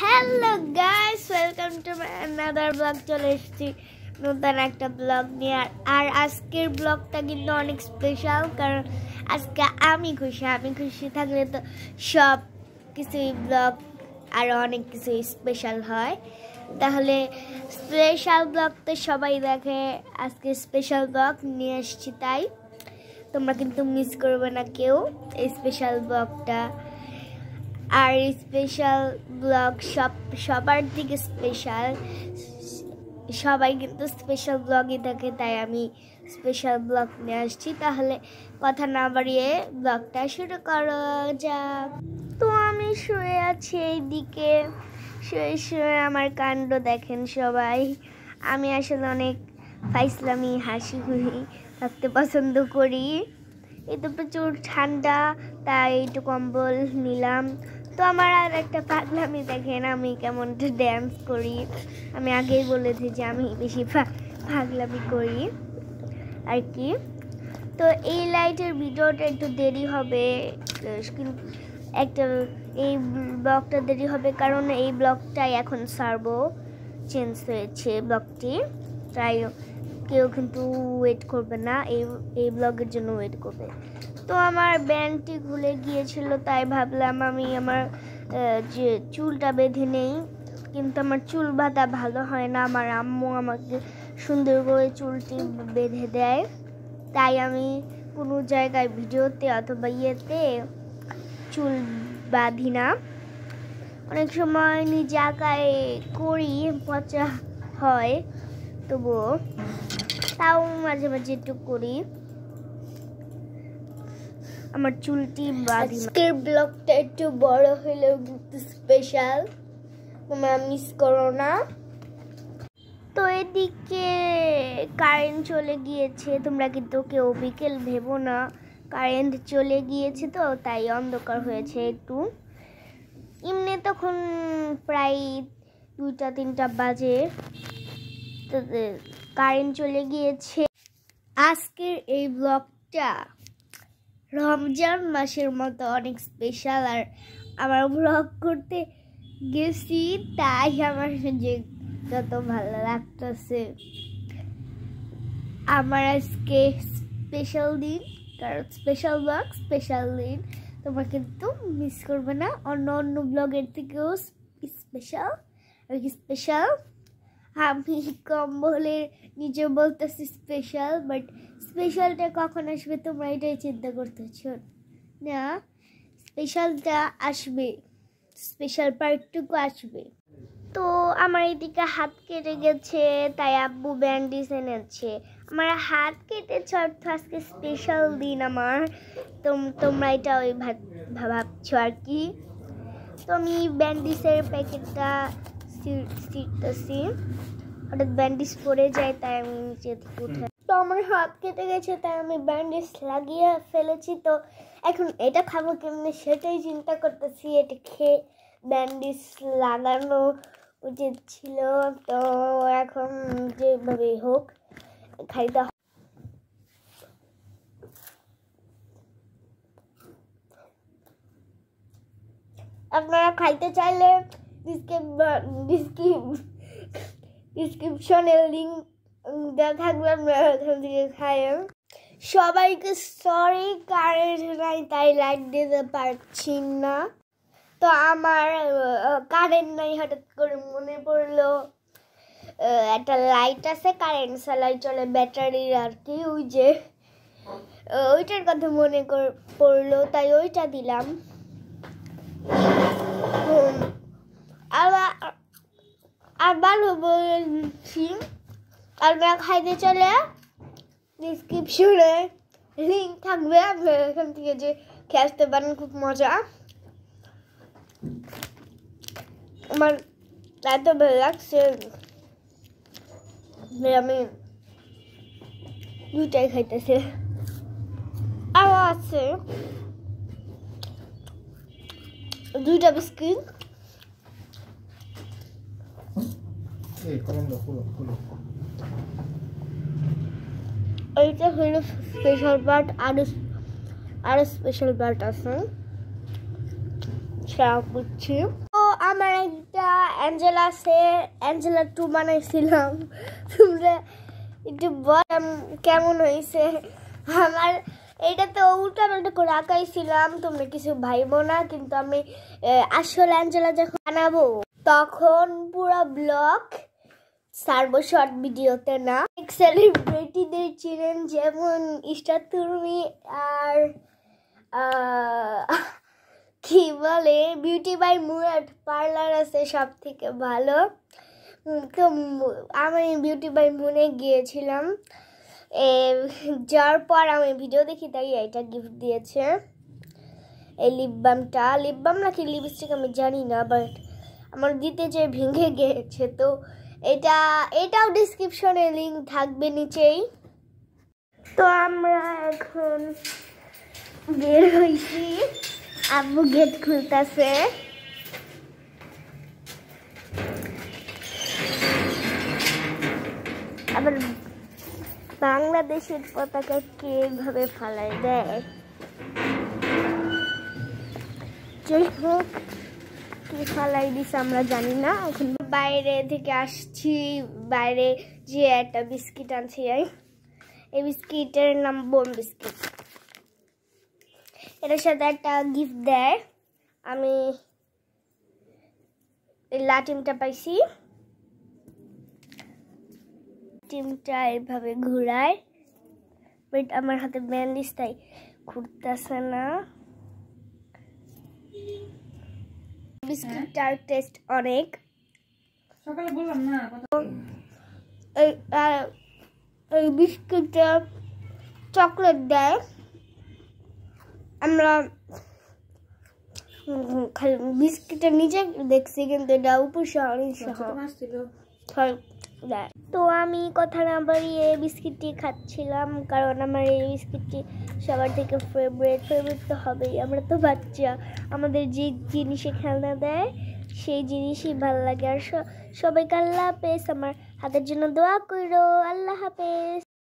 Hello guys welcome to my another blog চলে এসেছি নতুন একটা ব্লগ নিয়ে আর আর আজকের ব্লগটা কিন্তু অনেক স্পেশাল কারণ আজকে আমি খুশি আমি খুশি থাকলে তো সব কিছুই ব্লগ আর অনেক কিছুই স্পেশাল হয় তাহলে স্পেশাল ব্লগ তো সবাই দেখে আজকে স্পেশাল ব্লগ নিয়ে এসেছি তাই তোমরা কিন্তু মিস করবে না কেউ এই স্পেশাল ব্লগটা আর স্পেশাল ব্লগ সব সবার দিকে স্পেশাল সবাই কিন্তু স্পেশাল ব্লগই থাকে তাই আমি স্পেশাল ব্লগ নিয়ে আসছি তাহলে কথা না বাড়িয়ে ব্লগটা শুরু করো যা তো আমি শুয়ে আছি এই দিকে শুয়ে শুয়ে আমার কাণ্ড দেখেন সবাই আমি আসলে অনেক ফাইসলামি হাসি হুহি থাকতে পছন্দ করি এই তো প্রচুর ঠান্ডা তাই একটু কম্বল নিলাম তো আমার আর একটা পাগলামি দেখেন আমি কেমন ড্যান্স করি আমি আগেই বলেছি যে আমি বেশি পাগলামি করি আর কি তো এই লাইটের ভিডিওটা একটু দেরি হবে একটা এই ব্লগটা দেরি হবে কারণ এই ব্লগটাই এখন সারব চেঞ্জ হয়েছে ব্লগটি তাই কেউ কিন্তু ওয়েট করবে না এই এই ব্লগের জন্য ওয়েট করবে তো আমার ব্যান্ডটি খুলে গিয়েছিল তাই ভাবলাম আমি আমার যে চুলটা বেঁধে নেই কিন্তু আমার চুল বাঁধা ভালো হয় না আমার আম্মু আমাকে সুন্দর করে চুলটি বেঁধে দেয় তাই আমি কোনো জায়গায় ভিডিওতে অথবা ইয়েতে চুল বাঁধি না অনেক সময় নিজে আঁকায় করি পচা হয় তবুও তাও মাঝে মাঝে একটু করি আমার চুলটি আজকের ব্লগটা একটু বড় হলো স্পেশাল তোমরা মিস করো না তো এদিকে কারেন্ট চলে গিয়েছে তোমরা কিন্তু কেউ বিকেল ভেবো না কারেন্ট চলে গিয়েছে তো তাই অন্ধকার হয়েছে একটু এমনি তখন প্রায় দুইটা তিনটা বাজে কারেন্ট চলে গিয়েছে আজকের এই ব্লগটা রমজান মাসের মতো অনেক স্পেশাল আর আমার ব্লগ করতে গেছি তাই আমার যে যত ভালো লাগতেছে আমার আজকে স্পেশাল দিন কারণ স্পেশাল ব্লগ স্পেশাল দিন তোমরা কিন্তু মিস করবে না অন্য অন্য ব্লগের থেকেও স্পেশাল আর কি স্পেশাল আমি কম্বলের নিজে বলতেছি স্পেশাল বাট স্পেশালটা কখন আসবে তোমরা এটাই চিন্তা করতেছ না স্পেশালটা আসবে স্পেশাল পার্টটুকু আসবে তো আমার এদিকে হাত কেটে গেছে তাই আব্বু ব্যান্ডেজ এনেছে আমার হাত কেটেছে অর্থ আজকে স্পেশাল দিন আমার তোমরা এটা ওই ভাবছো আর কি তো আমি ব্যান্ডেজের প্যাকেটটা সিটটা সেম হঠাৎ ব্যান্ডেজ পরে যায় তাই আমি নিচে উঠে তো আমার হাত কেটে গেছে তাই আমি ব্যান্ডেজ লাগিয়ে ফেলেছি তো এখন এটা খাবো কেমনি সেটাই চিন্তা করতেছি এটা খেয়ে ব্যান্ডেজ লাগানো উচিত ছিল তো এখন যেভাবে হোক খাইতে আপনারা খাইতে চাইলে ডিসক্রিপশনের লিঙ্ক দেওয়া থাকবে আপনারা দিকে থেকে সবাইকে সরি কারেন্ট নাই তাই লাইট দিতে পারছি না তো আমার কারেন্ট নাই হঠাৎ করে মনে পড়লো একটা লাইট আছে কারেন্ট সালাই চলে ব্যাটারির আর কি ওই যে ওইটার কথা মনে পড়লো তাই ওইটা দিলাম আবার আবারও বলছি আমরা খাইতে চলে ডিসক্রিপশনে লিঙ্ক থাকবে আপনারা এখান থেকে যে খেয়ে আসতে পারেন খুব মজা আমার এত ভালো লাগছে আমি দুটাই খাইতেছে আরও আছে দুইটা বিস্কিট এইটা স্পেশাল পার্ট আর আর স্পেশাল পার্ট আছে বুঝছি আমার একটা অ্যাঞ্জেলা সে অ্যাঞ্জেলা টু বানাইছিলাম তোমরা একটু কেমন হয়েছে আমার এটা তো পাল্টা করে আঁকাইছিলাম তোমরা কিছু ভাইবো না কিন্তু আমি আসল অ্যাঞ্জেলা যখন বানাবো তখন পুরো ব্লক সার্বো শর্ট ভিডিওতে না সেলিব্রিটিদের ছিলেন যেমন ইস্টার তুর্মি আর কি বলে বিউটি বাই মুরাট পার্লার আছে সব থেকে ভালো তো আমি বিউটি বাই মুনে গিয়েছিলাম যাওয়ার পর আমি ভিডিও দেখি তাই এটা গিফট দিয়েছে এই লিপ বামটা লিপ বাম নাকি লিপস্টিক আমি জানি না বাট আমার দিতে যে ভেঙে গিয়েছে তো এটা এটাও ডিসক্রিপশনে লিঙ্ক থাকবে নিচেই তো আমরা এখন বের হয়েছি আব্বু গেট খুলতেছে আবার বাংলাদেশের পতাকা কে এভাবে ফালাই দেয় যাই হোক কি ফালাই দিছে আমরা জানি না এখন বাইরে থেকে আসছি বাইরে যে একটা বিস্কিট আনছি এই বিস্কিটের নাম বোম বিস্কিট এটার সাথে একটা গিফট দেয় আমি লাটিমটা পাইছি টিমটা এভাবে ঘুরায় বাট আমার হাতে ব্যান্ডেজ তাই ঘুরতেছে না হ্যাঁ। বিস্কিটটার টেস্ট অনেক সকালে বললাম না এই বিস্কুটে চকলেট দেয় আমরা খালি বিস্কিটটা নিচে দেখছি কিন্তু এটা উপর তো আমি কথা না বাড়িয়ে বিস্কিটটি খাচ্ছিলাম কারণ আমার এই বিস্কিটটি সবার থেকে ফেভারেট ফেভারিট তো হবেই আমরা তো বাচ্চা আমাদের যে জিনিসে খেলনা দেয় সেই জিনিসই ভালো লাগে আর সবাইকে আল্লাহ হাফেজ আমার হাতের জন্য দোয়া করো আল্লাহ হাফেজ